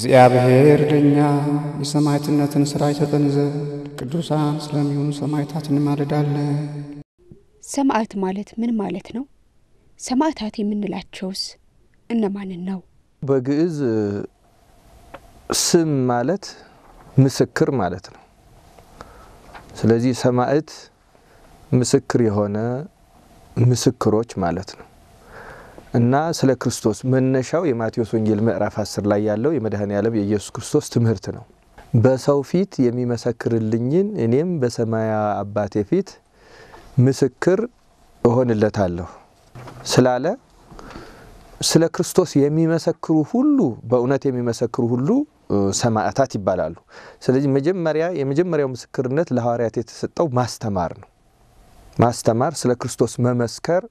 እግዚአብሔር ለእኛ የሰማዕትነትን ሥራ ይሰጠን ዘንድ ቅዱሳን ስለሚሆኑ ሰማዕታት እንማልዳለን። ሰማዕት ማለት ምን ማለት ነው? ሰማዕታት የምንላቸውስ እነማንን ነው? በግዕዝ ስም ማለት ምስክር ማለት ነው። ስለዚህ ሰማዕት ምስክር የሆነ ምስክሮች ማለት ነው። እና ስለ ክርስቶስ መነሻው የማቴዎስ ወንጌል ምዕራፍ 10 ላይ ያለው የመድኃኔ ዓለም የኢየሱስ ክርስቶስ ትምህርት ነው። በሰው ፊት የሚመሰክርልኝን እኔም በሰማይ አባቴ ፊት ምስክር እሆንለታለሁ ስላለ ስለ ክርስቶስ የሚመሰክሩ ሁሉ በእውነት የሚመሰክሩ ሁሉ ሰማዕታት ይባላሉ። ስለዚህ መጀመሪያ የመጀመሪያው ምስክርነት ለሐዋርያት የተሰጠው ማስተማር ነው። ማስተማር ስለ ክርስቶስ መመስከር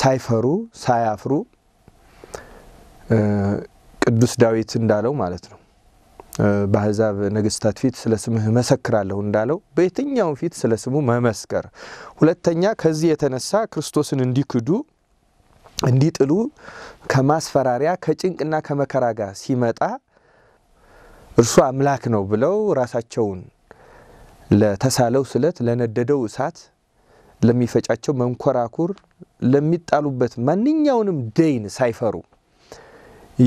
ሳይፈሩ ሳያፍሩ ቅዱስ ዳዊት እንዳለው ማለት ነው በአሕዛብ ነገስታት ፊት ስለ ስምህ መሰክራለሁ እንዳለው በየትኛውም ፊት ስለ ስሙ መመስከር። ሁለተኛ ከዚህ የተነሳ ክርስቶስን እንዲክዱ እንዲጥሉ ከማስፈራሪያ ከጭንቅና ከመከራ ጋር ሲመጣ እርሱ አምላክ ነው ብለው ራሳቸውን ለተሳለው ስለት፣ ለነደደው እሳት፣ ለሚፈጫቸው መንኮራኩር ለሚጣሉበት ማንኛውንም ደይን ሳይፈሩ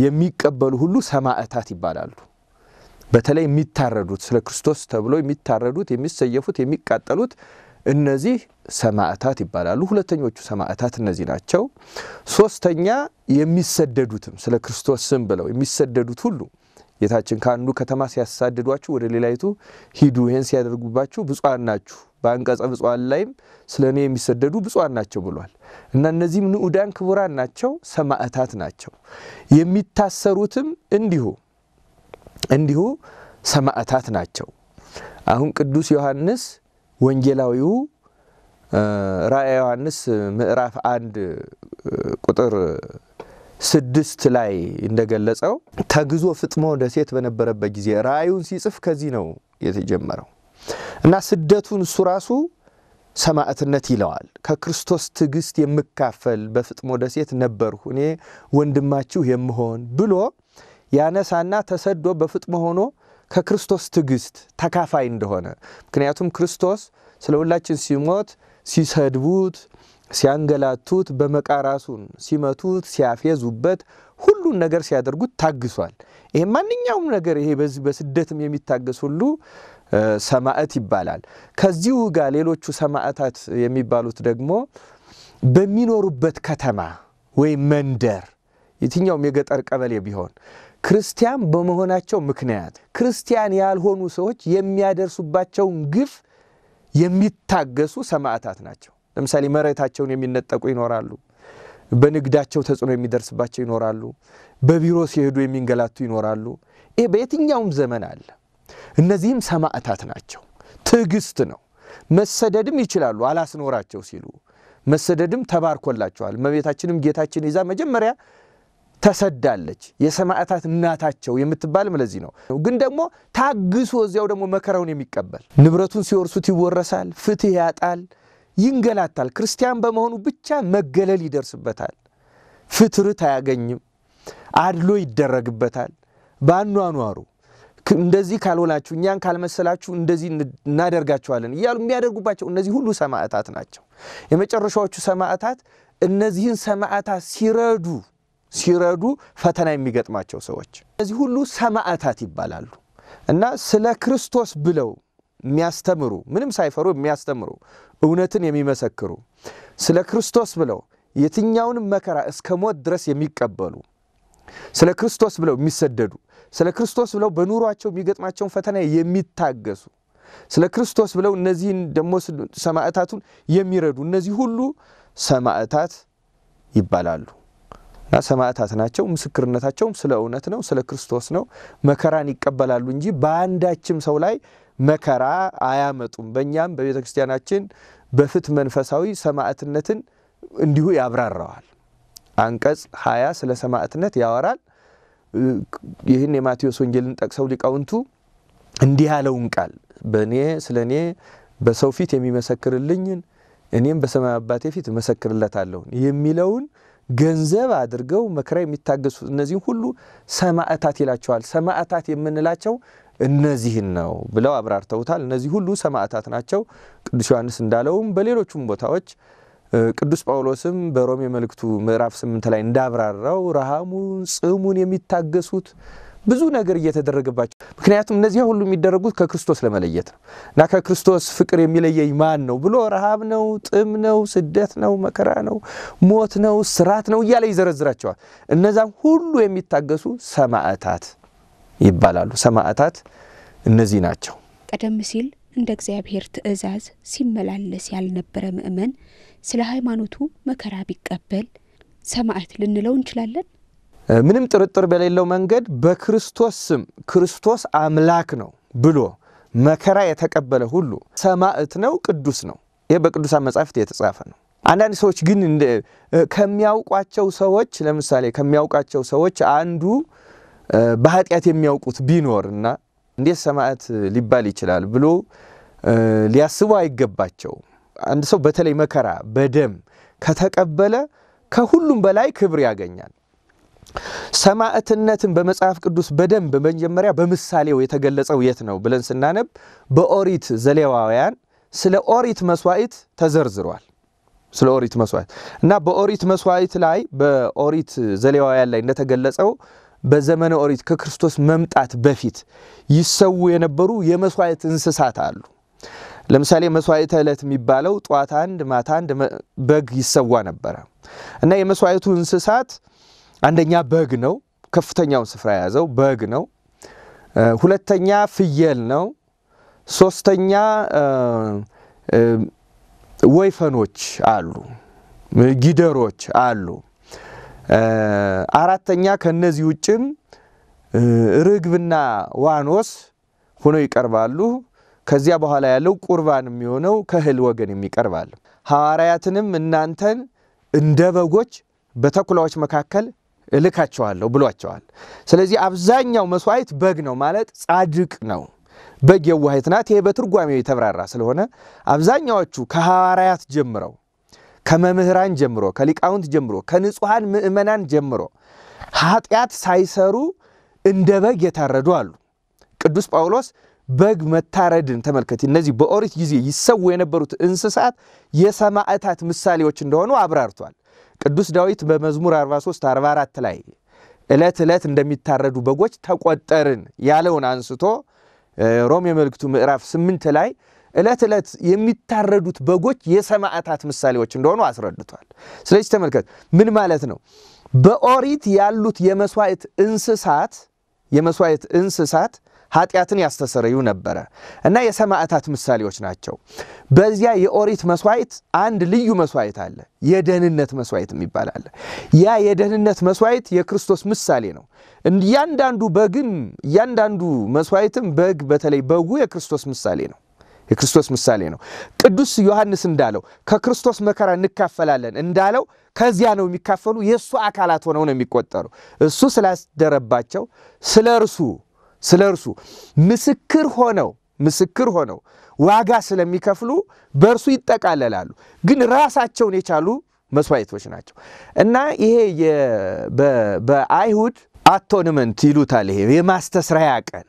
የሚቀበሉ ሁሉ ሰማዕታት ይባላሉ። በተለይ የሚታረዱት ስለ ክርስቶስ ተብሎ የሚታረዱት፣ የሚሰየፉት፣ የሚቃጠሉት እነዚህ ሰማዕታት ይባላሉ። ሁለተኞቹ ሰማዕታት እነዚህ ናቸው። ሶስተኛ የሚሰደዱትም ስለ ክርስቶስ ስም ብለው የሚሰደዱት ሁሉ ጌታችን ከአንዱ ከተማ ሲያሳድዷችሁ ወደ ሌላይቱ ሂዱ፣ ይህን ሲያደርጉባችሁ ብፁዓን ናችሁ፣ በአንቀጸ ብፁዓን ላይም ስለ እኔ የሚሰደዱ ብፁዓን ናቸው ብሏል። እና እነዚህም ንዑዳን ክቡራን ናቸው፣ ሰማዕታት ናቸው። የሚታሰሩትም እንዲሁ እንዲሁ ሰማዕታት ናቸው። አሁን ቅዱስ ዮሐንስ ወንጌላዊው ራእየ ዮሐንስ ምዕራፍ አንድ ቁጥር ስድስት ላይ እንደገለጸው ተግዞ ፍጥሞ ደሴት በነበረበት ጊዜ ራእዩን ሲጽፍ ከዚህ ነው የተጀመረው እና ስደቱን እሱ ራሱ ሰማዕትነት ይለዋል። ከክርስቶስ ትዕግስት የምካፈል በፍጥሞ ደሴት ነበርሁ እኔ ወንድማችሁ የምሆን ብሎ ያነሳና ተሰዶ በፍጥሞ ሆኖ ከክርስቶስ ትግስት ተካፋይ እንደሆነ ምክንያቱም ክርስቶስ ስለ ሁላችን ሲሞት ሲሰድቡት፣ ሲያንገላቱት፣ በመቃራሱን ሲመቱት፣ ሲያፌዙበት፣ ሁሉን ነገር ሲያደርጉት ታግሷል። ይሄ ማንኛውም ነገር ይሄ በዚህ በስደትም የሚታገስ ሁሉ ሰማዕት ይባላል። ከዚሁ ጋር ሌሎቹ ሰማዕታት የሚባሉት ደግሞ በሚኖሩበት ከተማ ወይም መንደር የትኛውም የገጠር ቀበሌ ቢሆን ክርስቲያን በመሆናቸው ምክንያት ክርስቲያን ያልሆኑ ሰዎች የሚያደርሱባቸውን ግፍ የሚታገሱ ሰማዕታት ናቸው። ለምሳሌ መሬታቸውን የሚነጠቁ ይኖራሉ። በንግዳቸው ተጽዕኖ የሚደርስባቸው ይኖራሉ። በቢሮ ሲሄዱ የሚንገላቱ ይኖራሉ። ይህ በየትኛውም ዘመን አለ። እነዚህም ሰማዕታት ናቸው። ትዕግስት ነው። መሰደድም ይችላሉ አላስኖራቸው ሲሉ መሰደድም ተባርኮላቸዋል። እመቤታችንም ጌታችን ይዛ መጀመሪያ ተሰዳለች። የሰማዕታት እናታቸው የምትባልም ለዚህ ነው። ግን ደግሞ ታግሶ እዚያው ደግሞ መከራውን የሚቀበል ንብረቱን ሲወርሱት ይወረሳል፣ ፍትህ ያጣል፣ ይንገላታል። ክርስቲያን በመሆኑ ብቻ መገለል ይደርስበታል፣ ፍትርት አያገኝም፣ አድሎ ይደረግበታል። በአኗኗሩ እንደዚህ ካልሆናችሁ እኛን ካልመሰላችሁ እንደዚህ እናደርጋችኋለን እያሉ የሚያደርጉባቸው እነዚህ ሁሉ ሰማዕታት ናቸው። የመጨረሻዎቹ ሰማዕታት እነዚህን ሰማዕታት ሲረዱ ሲረዱ ፈተና የሚገጥማቸው ሰዎች እነዚህ ሁሉ ሰማዕታት ይባላሉ እና ስለ ክርስቶስ ብለው የሚያስተምሩ ምንም ሳይፈሩ የሚያስተምሩ እውነትን የሚመሰክሩ ስለ ክርስቶስ ብለው የትኛውንም መከራ እስከ ሞት ድረስ የሚቀበሉ ስለ ክርስቶስ ብለው የሚሰደዱ ስለ ክርስቶስ ብለው በኑሯቸው የሚገጥማቸውን ፈተና የሚታገሱ ስለ ክርስቶስ ብለው እነዚህን ደግሞ ሰማዕታቱን የሚረዱ እነዚህ ሁሉ ሰማዕታት ይባላሉ። እና ሰማዕታት ናቸው። ምስክርነታቸውም ስለ እውነት ነው፣ ስለ ክርስቶስ ነው። መከራን ይቀበላሉ እንጂ በአንዳችም ሰው ላይ መከራ አያመጡም። በእኛም በቤተ ክርስቲያናችን መንፈሳዊ ሰማዕትነትን እንዲሁ ያብራራዋል። አንቀጽ 20 ስለ ሰማዕትነት ያወራል። ይህን የማቴዎስ ወንጌልን ጠቅሰው ሊቃውንቱ እንዲህ ያለውን ቃል በእኔ ስለ እኔ በሰው ፊት የሚመሰክርልኝን እኔም በሰማይ አባቴ ፊት እመሰክርለታለሁ የሚለውን ገንዘብ አድርገው መከራ የሚታገሱ እነዚህን ሁሉ ሰማዕታት ይላቸዋል። ሰማዕታት የምንላቸው እነዚህን ነው ብለው አብራርተውታል። እነዚህ ሁሉ ሰማዕታት ናቸው። ቅዱስ ዮሐንስ እንዳለውም በሌሎቹም ቦታዎች ቅዱስ ጳውሎስም በሮሜ መልእክቱ ምዕራፍ ስምንት ላይ እንዳብራራው ረሃሙን ጽሙን የሚታገሱት ብዙ ነገር እየተደረገባቸው ምክንያቱም እነዚያ ሁሉ የሚደረጉት ከክርስቶስ ለመለየት ነው እና ከክርስቶስ ፍቅር የሚለየኝ ማን ነው ብሎ ረሃብ ነው፣ ጥም ነው፣ ስደት ነው፣ መከራ ነው፣ ሞት ነው፣ ስራት ነው እያለ ይዘረዝራቸዋል። እነዛም ሁሉ የሚታገሱ ሰማዕታት ይባላሉ። ሰማዕታት እነዚህ ናቸው። ቀደም ሲል እንደ እግዚአብሔር ትእዛዝ ሲመላለስ ያልነበረ ምእመን ስለ ሃይማኖቱ መከራ ቢቀበል ሰማዕት ልንለው እንችላለን? ምንም ጥርጥር በሌለው መንገድ በክርስቶስ ስም ክርስቶስ አምላክ ነው ብሎ መከራ የተቀበለ ሁሉ ሰማዕት ነው፣ ቅዱስ ነው። ይህ በቅዱሳን መጻሕፍት የተጻፈ ነው። አንዳንድ ሰዎች ግን ከሚያውቋቸው ሰዎች ለምሳሌ ከሚያውቃቸው ሰዎች አንዱ በኃጢአት የሚያውቁት ቢኖርና እንዴት ሰማዕት ሊባል ይችላል ብሎ ሊያስቡ አይገባቸው አንድ ሰው በተለይ መከራ በደም ከተቀበለ ከሁሉም በላይ ክብር ያገኛል። ሰማዕትነትን በመጽሐፍ ቅዱስ በደንብ በመጀመሪያ በምሳሌው የተገለጸው የት ነው ብለን ስናነብ በኦሪት ዘሌዋውያን ስለ ኦሪት መስዋዕት ተዘርዝሯል። ስለ ኦሪት መስዋዕት እና በኦሪት መስዋዕት ላይ በኦሪት ዘሌዋውያን ላይ እንደተገለጸው በዘመነ ኦሪት ከክርስቶስ መምጣት በፊት ይሰዉ የነበሩ የመስዋዕት እንስሳት አሉ። ለምሳሌ መስዋዕት ዕለት የሚባለው ጠዋት አንድ ማታ አንድ በግ ይሰዋ ነበረ እና የመስዋዕቱ እንስሳት አንደኛ በግ ነው፣ ከፍተኛውን ስፍራ የያዘው በግ ነው። ሁለተኛ ፍየል ነው። ሶስተኛ ወይፈኖች አሉ፣ ጊደሮች አሉ። አራተኛ ከነዚህ ውጭም ርግብና ዋኖስ ሆነው ይቀርባሉ። ከዚያ በኋላ ያለው ቁርባን የሚሆነው ከእህል ወገን የሚቀርባል። ሐዋርያትንም እናንተን እንደ በጎች በተኩላዎች መካከል እልካቸዋለሁ ብሏቸዋል። ስለዚህ አብዛኛው መስዋዕት በግ ነው ማለት ጻድቅ ነው። በግ የዋህት ናት። ይሄ በትርጓሜው የተብራራ ስለሆነ አብዛኛዎቹ ከሐዋርያት ጀምረው ከመምህራን ጀምሮ ከሊቃውንት ጀምሮ ከንጹሐን ምእመናን ጀምሮ ኃጢአት ሳይሰሩ እንደ በግ የታረዱ አሉ። ቅዱስ ጳውሎስ በግ መታረድን ተመልከት፣ እነዚህ በኦሪት ጊዜ ይሰው የነበሩት እንስሳት የሰማዕታት ምሳሌዎች እንደሆኑ አብራርቷል። ቅዱስ ዳዊት በመዝሙር 43 44 ላይ ዕለት ዕለት እንደሚታረዱ በጎች ተቆጠርን ያለውን አንስቶ ሮም የመልእክቱ ምዕራፍ 8 ላይ ዕለት ዕለት የሚታረዱት በጎች የሰማዕታት ምሳሌዎች እንደሆኑ አስረድቷል። ስለዚህ ተመልከት፣ ምን ማለት ነው? በኦሪት ያሉት የመስዋዕት እንስሳት የመስዋዕት እንስሳት ኃጢአትን ያስተሰረዩ ነበረ እና የሰማዕታት ምሳሌዎች ናቸው። በዚያ የኦሪት መስዋዕት አንድ ልዩ መስዋዕት አለ፣ የደህንነት መስዋዕት የሚባል አለ። ያ የደህንነት መስዋዕት የክርስቶስ ምሳሌ ነው። እያንዳንዱ በግም እያንዳንዱ መስዋዕትም በግ በተለይ በጉ የክርስቶስ ምሳሌ ነው። የክርስቶስ ምሳሌ ነው። ቅዱስ ዮሐንስ እንዳለው ከክርስቶስ መከራ እንካፈላለን እንዳለው ከዚያ ነው የሚካፈሉ የእሱ አካላት ሆነው ነው የሚቆጠሩ። እሱ ስላስደረባቸው ስለ እርሱ ስለ እርሱ ምስክር ሆነው ምስክር ሆነው ዋጋ ስለሚከፍሉ በእርሱ ይጠቃለላሉ። ግን ራሳቸውን የቻሉ መስዋዕቶች ናቸው እና ይሄ በአይሁድ አቶንመንት ይሉታል። ይሄ የማስተስረያ ቀን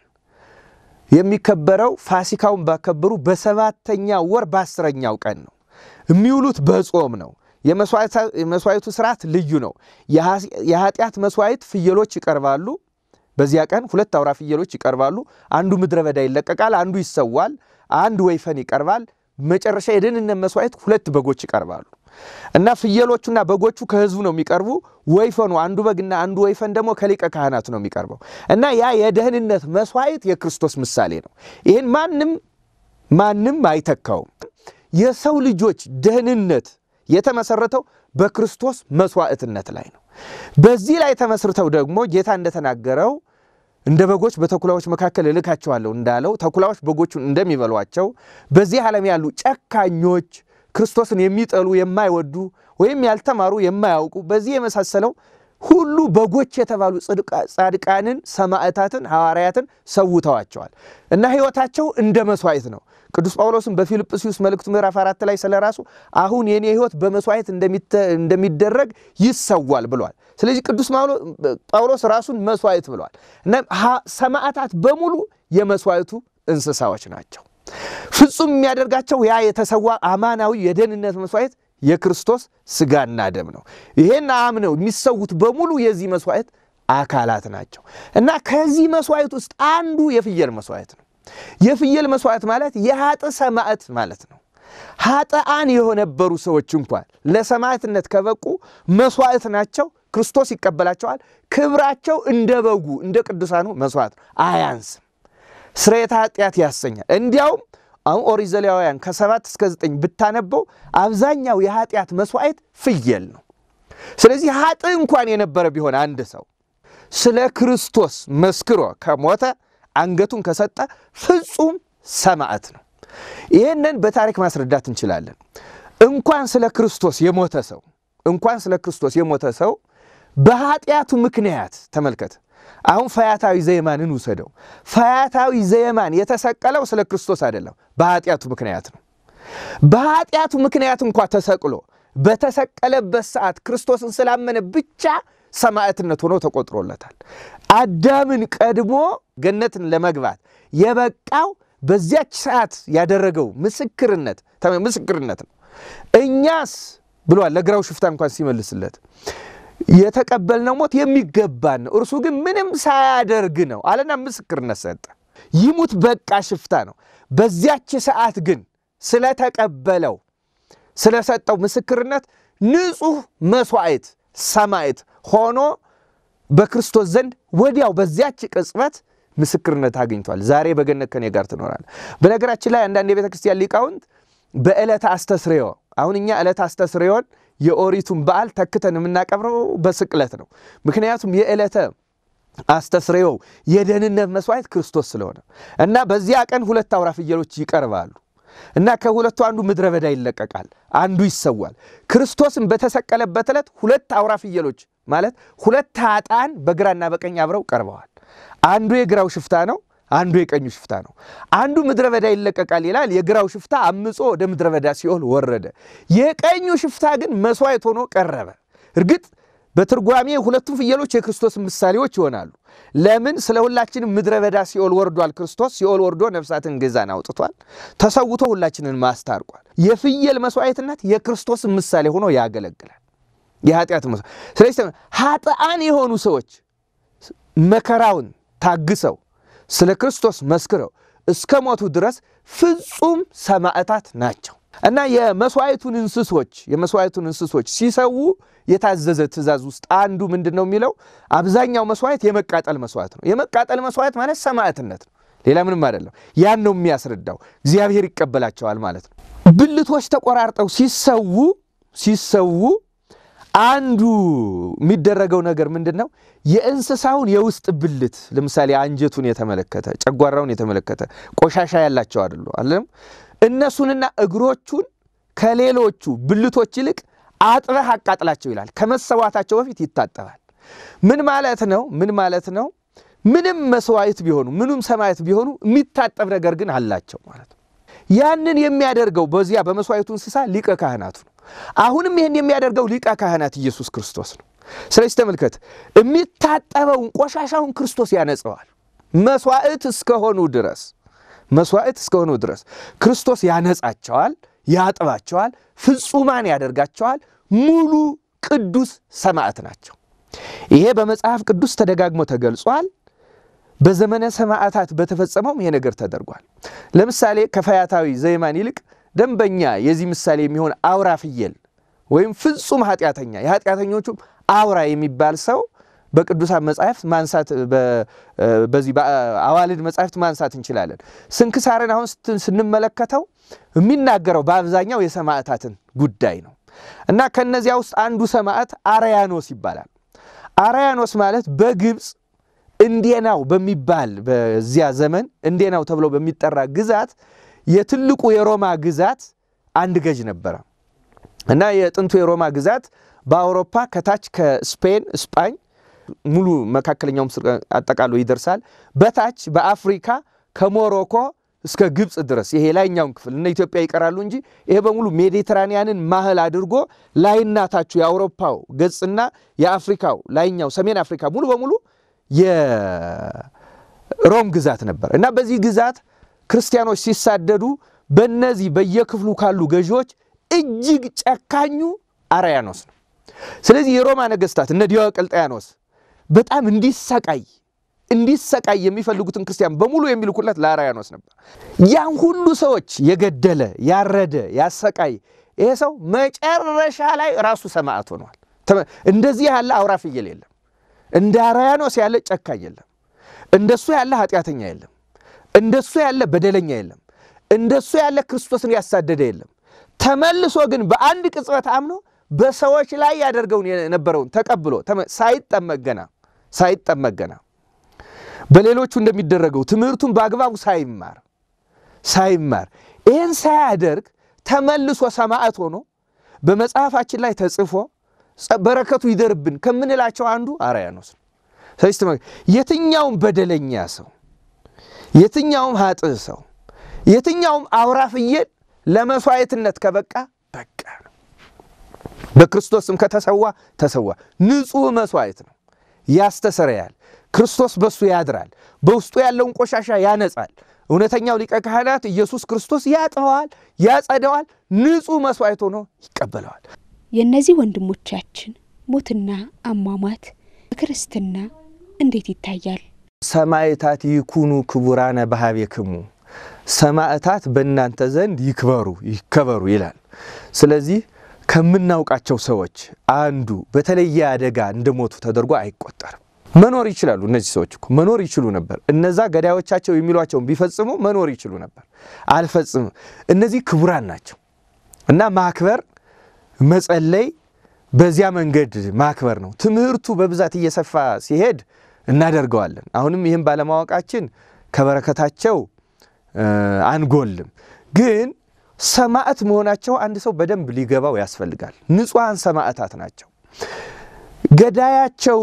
የሚከበረው ፋሲካውን ባከበሩ በሰባተኛ ወር በአስረኛው ቀን ነው። የሚውሉት በጾም ነው። የመስዋዕቱ ስርዓት ልዩ ነው። የኃጢአት መስዋዕት ፍየሎች ይቀርባሉ። በዚያ ቀን ሁለት አውራ ፍየሎች ይቀርባሉ። አንዱ ምድረ በዳ ይለቀቃል፣ አንዱ ይሰዋል፣ አንድ ወይፈን ይቀርባል። መጨረሻ የደህንነት መስዋዕት ሁለት በጎች ይቀርባሉ። እና ፍየሎቹና በጎቹ ከህዝቡ ነው የሚቀርቡ። ወይፈኑ አንዱ በግና አንዱ ወይፈን ደግሞ ከሊቀ ካህናቱ ነው የሚቀርበው። እና ያ የደህንነት መስዋዕት የክርስቶስ ምሳሌ ነው። ይህን ማንም ማንም አይተካውም። የሰው ልጆች ደህንነት የተመሰረተው በክርስቶስ መስዋዕትነት ላይ ነው። በዚህ ላይ ተመስርተው ደግሞ ጌታ እንደተናገረው እንደ በጎች በተኩላዎች መካከል እልካቸዋለሁ እንዳለው ተኩላዎች በጎቹን እንደሚበሏቸው በዚህ ዓለም ያሉ ጨካኞች ክርስቶስን የሚጠሉ የማይወዱ ወይም ያልተማሩ የማያውቁ በዚህ የመሳሰለው ሁሉ በጎች የተባሉ ጻድቃንን፣ ሰማዕታትን፣ ሐዋርያትን ሰውተዋቸዋል እና ህይወታቸው እንደ መስዋዕት ነው። ቅዱስ ጳውሎስም በፊልጵስዩስ መልእክቱ ምዕራፍ አራት ላይ ስለ ራሱ አሁን የኔ ህይወት በመስዋዕት እንደሚደረግ ይሰዋል ብሏል። ስለዚህ ቅዱስ ጳውሎስ ራሱን መስዋዕት ብሏል እና ሰማዕታት በሙሉ የመስዋዕቱ እንስሳዎች ናቸው። ፍጹም የሚያደርጋቸው ያ የተሰዋ አማናዊ የደህንነት መስዋዕት የክርስቶስ ስጋና ደም ነው። ይሄን አምነው የሚሰዉት በሙሉ የዚህ መስዋዕት አካላት ናቸው እና ከዚህ መስዋዕት ውስጥ አንዱ የፍየል መስዋዕት ነው። የፍየል መስዋዕት ማለት የሀጥ ሰማዕት ማለት ነው። ሀጠአን የነበሩ ሰዎች እንኳን ለሰማዕትነት ከበቁ መስዋዕት ናቸው። ክርስቶስ ይቀበላቸዋል። ክብራቸው እንደ በጉ እንደ ቅዱሳኑ መስዋዕት ነው፣ አያንስም። ስርየት ኃጢአት ያሰኛል። እንዲያውም አሁን ኦሪት ዘሌዋውያን ከሰባት እስከ ዘጠኝ ብታነበው አብዛኛው የኃጢአት መስዋዕት ፍየል ነው። ስለዚህ ሀጥ እንኳን የነበረ ቢሆን አንድ ሰው ስለ ክርስቶስ መስክሮ ከሞተ አንገቱን ከሰጠ ፍጹም ሰማዕት ነው። ይህንን በታሪክ ማስረዳት እንችላለን። እንኳን ስለ ክርስቶስ የሞተ ሰው እንኳን ስለ ክርስቶስ የሞተ ሰው በኃጢአቱ ምክንያት ተመልከት አሁን ፈያታዊ ዘየማንን ውሰደው። ፈያታዊ ዘየማን የተሰቀለው ስለ ክርስቶስ አይደለም፣ በኃጢአቱ ምክንያት ነው። በኃጢአቱ ምክንያት እንኳ ተሰቅሎ በተሰቀለበት ሰዓት ክርስቶስን ስላመነ ብቻ ሰማዕትነት ሆኖ ተቆጥሮለታል። አዳምን ቀድሞ ገነትን ለመግባት የበቃው በዚያች ሰዓት ያደረገው ምስክርነት ምስክርነት ነው። እኛስ ብሏል ለግራው ሽፍታ እንኳን ሲመልስለት የተቀበልነው ሞት የሚገባን ነው፣ እርሱ ግን ምንም ሳያደርግ ነው አለና ምስክርነት ሰጠ። ይሙት በቃ ሽፍታ ነው። በዚያች ሰዓት ግን ስለተቀበለው ስለሰጠው ምስክርነት ንጹሕ መሥዋዕት ሰማዕት ሆኖ በክርስቶስ ዘንድ ወዲያው በዚያች ቅጽበት ምስክርነት አግኝቷል። ዛሬ በገነት ከኔ ጋር ትኖራል። በነገራችን ላይ አንዳንድ የቤተ ክርስቲያን ሊቃውንት በዕለተ አስተስርዮ አሁን እኛ ዕለተ አስተስርዮን የኦሪቱን በዓል ተክተን የምናቀብረው በስቅለት ነው። ምክንያቱም የዕለተ አስተስርዮ የደህንነት መስዋዕት ክርስቶስ ስለሆነ እና በዚያ ቀን ሁለት አውራ ፍየሎች ይቀርባሉ እና ከሁለቱ አንዱ ምድረ በዳ ይለቀቃል፣ አንዱ ይሰዋል። ክርስቶስን በተሰቀለበት ዕለት ሁለት አውራ ፍየሎች ማለት ሁለት ኃጥአን በግራና በቀኝ አብረው ቀርበዋል። አንዱ የግራው ሽፍታ ነው፣ አንዱ የቀኙ ሽፍታ ነው። አንዱ ምድረ በዳ ይለቀቃል ይላል። የግራው ሽፍታ አምጾ ወደ ምድረ በዳ ሲኦል ወረደ። የቀኙ ሽፍታ ግን መስዋዕት ሆኖ ቀረበ። እርግጥ በትርጓሜ ሁለቱም ፍየሎች የክርስቶስ ምሳሌዎች ይሆናሉ። ለምን? ስለ ሁላችንም ምድረ በዳ ሲኦል ወርዷል። ክርስቶስ ሲኦል ወርዶ ነፍሳትን ገዛን አውጥቷል፣ ተሰውቶ ሁላችንን ማስታርቋል። የፍየል መስዋዕትነት የክርስቶስ ምሳሌ ሆኖ ያገለግላል። የኃጢአት መስዋዕት። ስለዚህ ኃጥአን የሆኑ ሰዎች መከራውን ታግሰው ስለ ክርስቶስ መስክረው እስከ ሞቱ ድረስ ፍጹም ሰማዕታት ናቸው እና የመስዋዕቱን እንስሶች የመስዋዕቱን እንስሶች ሲሰዉ የታዘዘ ትእዛዝ ውስጥ አንዱ ምንድን ነው የሚለው አብዛኛው መስዋዕት የመቃጠል መስዋዕት ነው። የመቃጠል መስዋዕት ማለት ሰማዕትነት ነው። ሌላ ምንም አይደለም። ያን ነው የሚያስረዳው። እግዚአብሔር ይቀበላቸዋል ማለት ነው። ብልቶች ተቆራርጠው ሲሰዉ ሲሰዉ አንዱ የሚደረገው ነገር ምንድን ነው? የእንስሳውን የውስጥ ብልት ለምሳሌ አንጀቱን የተመለከተ ጨጓራውን የተመለከተ ቆሻሻ ያላቸው አይደሉ አለም እነሱንና እግሮቹን ከሌሎቹ ብልቶች ይልቅ አጥበህ አቃጥላቸው ይላል። ከመሰዋታቸው በፊት ይታጠባል። ምን ማለት ነው? ምን ማለት ነው? ምንም መስዋዕት ቢሆኑ ምንም ሰማዕት ቢሆኑ የሚታጠብ ነገር ግን አላቸው ማለት ነው። ያንን የሚያደርገው በዚያ በመስዋዕቱ እንስሳ ሊቀ ካህናቱ ነው። አሁንም ይህን የሚያደርገው ሊቀ ካህናት ኢየሱስ ክርስቶስ ነው። ስለዚህ ተመልከት፣ የሚታጠበውን ቆሻሻውን ክርስቶስ ያነጸዋል። መስዋዕት እስከሆኑ ድረስ መስዋዕት እስከሆኑ ድረስ ክርስቶስ ያነጻቸዋል፣ ያጥባቸዋል፣ ፍጹማን ያደርጋቸዋል። ሙሉ ቅዱስ ሰማዕት ናቸው። ይሄ በመጽሐፍ ቅዱስ ተደጋግሞ ተገልጿል። በዘመነ ሰማዕታት በተፈጸመውም ይሄ ነገር ተደርጓል። ለምሳሌ ከፈያታዊ ዘይማን ይልቅ ደንበኛ የዚህ ምሳሌ የሚሆን አውራ ፍየል ወይም ፍጹም ኃጢአተኛ የኃጢአተኞቹም አውራ የሚባል ሰው በቅዱሳን መጻሕፍት ማንሳት በዚህ አዋልድ መጻሕፍት ማንሳት እንችላለን። ስንክሳርን አሁን ስንመለከተው የሚናገረው በአብዛኛው የሰማዕታትን ጉዳይ ነው እና ከእነዚያ ውስጥ አንዱ ሰማዕት አርያኖስ ይባላል። አርያኖስ ማለት በግብፅ እንዴናው በሚባል በዚያ ዘመን እንዴናው ተብሎ በሚጠራ ግዛት የትልቁ የሮማ ግዛት አንድ ገዥ ነበረ እና የጥንቱ የሮማ ግዛት በአውሮፓ ከታች ከስፔን ስፓኝ ሙሉ መካከለኛው ምስራቅ አጠቃሎ ይደርሳል። በታች በአፍሪካ ከሞሮኮ እስከ ግብፅ ድረስ ይሄ ላይኛውን ክፍል እነ ኢትዮጵያ ይቀራሉ እንጂ ይሄ በሙሉ ሜዲትራኒያንን ማህል አድርጎ ላይናታችሁ የአውሮፓው ገጽና የአፍሪካው ላይኛው ሰሜን አፍሪካ ሙሉ በሙሉ የሮም ግዛት ነበር እና በዚህ ግዛት ክርስቲያኖች ሲሳደዱ በእነዚህ በየክፍሉ ካሉ ገዢዎች እጅግ ጨካኙ አራያኖስ ነው። ስለዚህ የሮማ ነገስታት እነ ዲዮቅልጥያኖስ በጣም እንዲሰቃይ እንዲሰቃይ የሚፈልጉትን ክርስቲያን በሙሉ የሚልኩለት ለአራያኖስ ነበር። ያን ሁሉ ሰዎች የገደለ ያረደ፣ ያሰቃይ ይሄ ሰው መጨረሻ ላይ ራሱ ሰማዕት ሆኗል። እንደዚህ ያለ አውራ ፍየል የለም። እንደ አርያኖስ ያለ ጨካኝ የለም። እንደሱ ያለ ኃጢአተኛ የለም። እንደሱ ያለ በደለኛ የለም። እንደሱ ያለ ክርስቶስን ያሳደደ የለም። ተመልሶ ግን በአንድ ቅጽበት አምኖ በሰዎች ላይ ያደርገውን የነበረውን ተቀብሎ ሳይጠመቅ ገና ሳይጠመቅ ገና በሌሎቹ እንደሚደረገው ትምህርቱን በአግባቡ ሳይማር ሳይማር ይህን ሳያደርግ ተመልሶ ሰማዕት ሆኖ በመጽሐፋችን ላይ ተጽፎ በረከቱ ይደርብን ከምንላቸው አንዱ አርያኖስ ነው። ስለዚህ የትኛውም በደለኛ ሰው፣ የትኛውም ሀጥ ሰው፣ የትኛውም አውራ ፍየል ለመስዋዕትነት ከበቃ በቃ ነው። በክርስቶስም ከተሰዋ ተሰዋ። ንጹሕ መስዋዕት ነው፣ ያስተሰረያል፣ ክርስቶስ በሱ ያድራል፣ በውስጡ ያለውን ቆሻሻ ያነጻል። እውነተኛው ሊቀ ካህናት ኢየሱስ ክርስቶስ ያጥበዋል፣ ያጸደዋል። ንጹሕ መስዋዕት ሆኖ ይቀበለዋል። የእነዚህ ወንድሞቻችን ሞትና አሟሟት በክርስትና እንዴት ይታያል? ሰማዕታት ይኩኑ ክቡራነ ባህቤክሙ፣ ሰማዕታት በእናንተ ዘንድ ይክበሩ ይከበሩ ይላል። ስለዚህ ከምናውቃቸው ሰዎች አንዱ በተለየ አደጋ እንደሞቱ ተደርጎ አይቆጠርም። መኖር ይችላሉ። እነዚህ ሰዎች እኮ መኖር ይችሉ ነበር። እነዛ ገዳዮቻቸው የሚሏቸውን ቢፈጽሙ መኖር ይችሉ ነበር፣ አልፈጽም። እነዚህ ክቡራን ናቸው እና ማክበር መጸለይ፣ በዚያ መንገድ ማክበር ነው። ትምህርቱ በብዛት እየሰፋ ሲሄድ እናደርገዋለን። አሁንም ይህም ባለማወቃችን ከበረከታቸው አንጎልም። ግን ሰማዕት መሆናቸው አንድ ሰው በደንብ ሊገባው ያስፈልጋል። ንጹሐን ሰማዕታት ናቸው። ገዳያቸው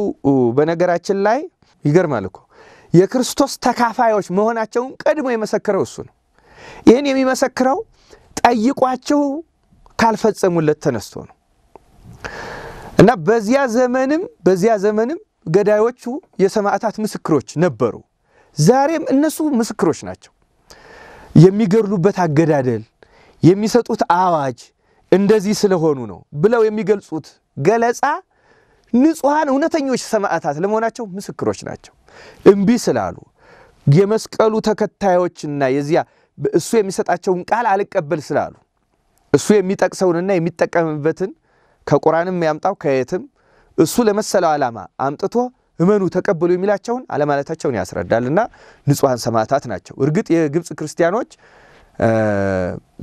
በነገራችን ላይ ይገርማል እኮ የክርስቶስ ተካፋዮች መሆናቸውን ቀድሞ የመሰከረው እሱ ነው። ይህን የሚመሰክረው ጠይቋቸው ካልፈጸሙለት ተነስቶ ነው እና በዚያ ዘመንም በዚያ ዘመንም ገዳዮቹ የሰማዕታት ምስክሮች ነበሩ። ዛሬም እነሱ ምስክሮች ናቸው። የሚገድሉበት አገዳደል፣ የሚሰጡት አዋጅ እንደዚህ ስለሆኑ ነው ብለው የሚገልጹት ገለጻ ንጹሐን እውነተኞች ሰማዕታት ለመሆናቸው ምስክሮች ናቸው። እምቢ ስላሉ የመስቀሉ ተከታዮችና የዚያ እሱ የሚሰጣቸውን ቃል አልቀበል ስላሉ እሱ የሚጠቅሰውንና የሚጠቀምበትን ከቁርአንም ያምጣው ከየትም እሱ ለመሰለው ዓላማ አምጥቶ እመኑ ተቀበሉ የሚላቸውን አለማለታቸውን ያስረዳልና ንጹሐን ሰማዕታት ናቸው። እርግጥ የግብፅ ክርስቲያኖች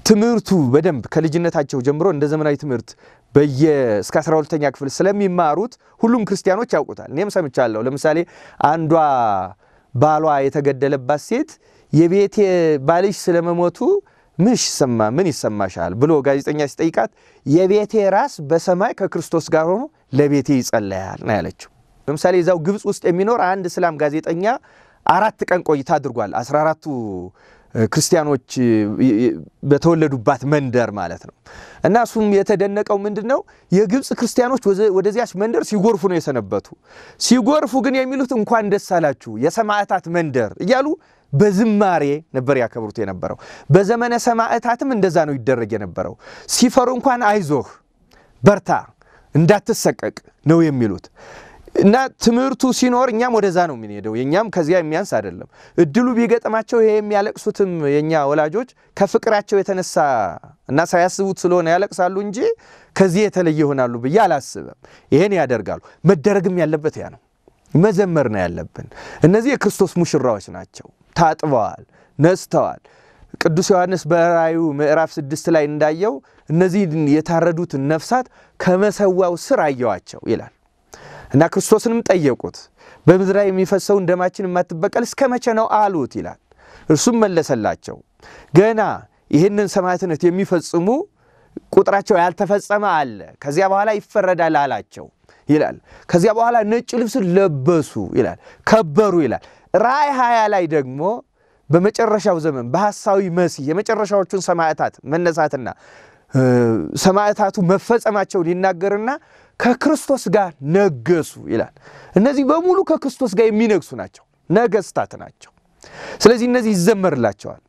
ትምህርቱ በደንብ ከልጅነታቸው ጀምሮ እንደ ዘመናዊ ትምህርት በየ እስከ 12ተኛ ክፍል ስለሚማሩት ሁሉም ክርስቲያኖች ያውቁታል። እኔም ሰምቻለሁ። ለምሳሌ አንዷ ባሏ የተገደለባት ሴት የቤቴ ባልሽ ስለመሞቱ ምሽ ሰማ ምን ይሰማሻል ብሎ ጋዜጠኛ ሲጠይቃት የቤቴ ራስ በሰማይ ከክርስቶስ ጋር ሆኖ ለቤቴ ይጸለያል ነው ያለችው። ለምሳሌ እዛው ግብፅ ውስጥ የሚኖር አንድ እስላም ጋዜጠኛ አራት ቀን ቆይታ አድርጓል። አስራ አራቱ ክርስቲያኖች በተወለዱባት መንደር ማለት ነው። እና እሱም የተደነቀው ምንድን ነው የግብፅ ክርስቲያኖች ወደዚያች መንደር ሲጎርፉ ነው የሰነበቱ። ሲጎርፉ ግን የሚሉት እንኳን ደስ አላችሁ የሰማዕታት መንደር እያሉ በዝማሬ ነበር ያከብሩት የነበረው። በዘመነ ሰማዕታትም እንደዛ ነው ይደረግ የነበረው። ሲፈሩ እንኳን አይዞህ በርታ፣ እንዳትሰቀቅ ነው የሚሉት እና ትምህርቱ ሲኖር እኛም ወደዛ ነው የምንሄደው። የእኛም ከዚያ የሚያንስ አይደለም። እድሉ ቢገጥማቸው ይሄ የሚያለቅሱትም የእኛ ወላጆች ከፍቅራቸው የተነሳ እና ሳያስቡት ስለሆነ ያለቅሳሉ እንጂ ከዚህ የተለየ ይሆናሉ ብዬ አላስብም። ይሄን ያደርጋሉ። መደረግም ያለበት ያ ነው። መዘመር ነው ያለብን። እነዚህ የክርስቶስ ሙሽራዎች ናቸው። ታጥበዋል፣ ነጽተዋል። ቅዱስ ዮሐንስ በራዩ ምዕራፍ ስድስት ላይ እንዳየው እነዚህ የታረዱት ነፍሳት ከመሰዋው ስር አየዋቸው ይላል እና ክርስቶስንም ጠየቁት። ላይ የሚፈሰውን ደማችን የማትበቀል እስከ መቼ ነው አሉት ይላል። እርሱም መለሰላቸው ገና ይህንን ሰማዕትነት የሚፈጽሙ ቁጥራቸው ያልተፈጸመ አለ፣ ከዚያ በኋላ ይፈረዳል አላቸው ይላል። ከዚያ በኋላ ነጭ ልብስ ለበሱ ይላል፣ ከበሩ ይላል። ራእይ ሀያ ላይ ደግሞ በመጨረሻው ዘመን በሐሳዊ መሲህ የመጨረሻዎቹን ሰማዕታት መነሳትና ሰማዕታቱ መፈጸማቸውን ይናገርና ከክርስቶስ ጋር ነገሱ ይላል። እነዚህ በሙሉ ከክርስቶስ ጋር የሚነግሱ ናቸው፣ ነገስታት ናቸው። ስለዚህ እነዚህ ይዘመርላቸዋል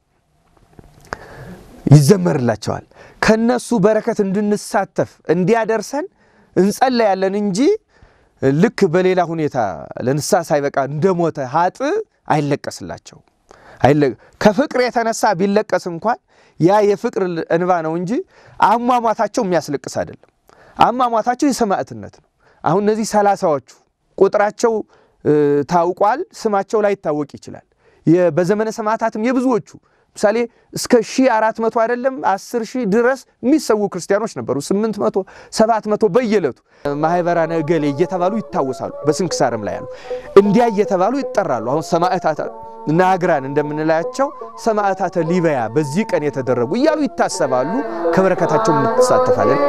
ይዘመርላቸዋል። ከነሱ በረከት እንድንሳተፍ እንዲያደርሰን እንጸለያለን እንጂ ልክ በሌላ ሁኔታ ለንሳ ሳይበቃ እንደሞተ ሀጥ አይለቀስላቸው። ከፍቅር የተነሳ ቢለቀስ እንኳን ያ የፍቅር እንባ ነው እንጂ አሟሟታቸው የሚያስለቅስ አይደለም። አሟሟታቸው የሰማዕትነት ነው። አሁን እነዚህ ሰላሳዎቹ ቁጥራቸው ታውቋል፣ ስማቸው ላይ ይታወቅ ይችላል። በዘመነ ሰማዕታትም የብዙዎቹ ለምሳሌ እስከ ሺህ አራት መቶ አይደለም አስር ሺህ ድረስ የሚሰዉ ክርስቲያኖች ነበሩ። ስምንት መቶ ሰባት መቶ በየዕለቱ ማህበራነ ገሌ እየተባሉ ይታወሳሉ። በስንክሳርም ላይ ያሉ እንዲያ እየተባሉ ይጠራሉ። አሁን ሰማዕታተ ናግራን እንደምንላቸው ሰማዕታተ ሊበያ በዚህ ቀን የተደረጉ እያሉ ይታሰባሉ። ከበረከታቸው እንሳተፋለን።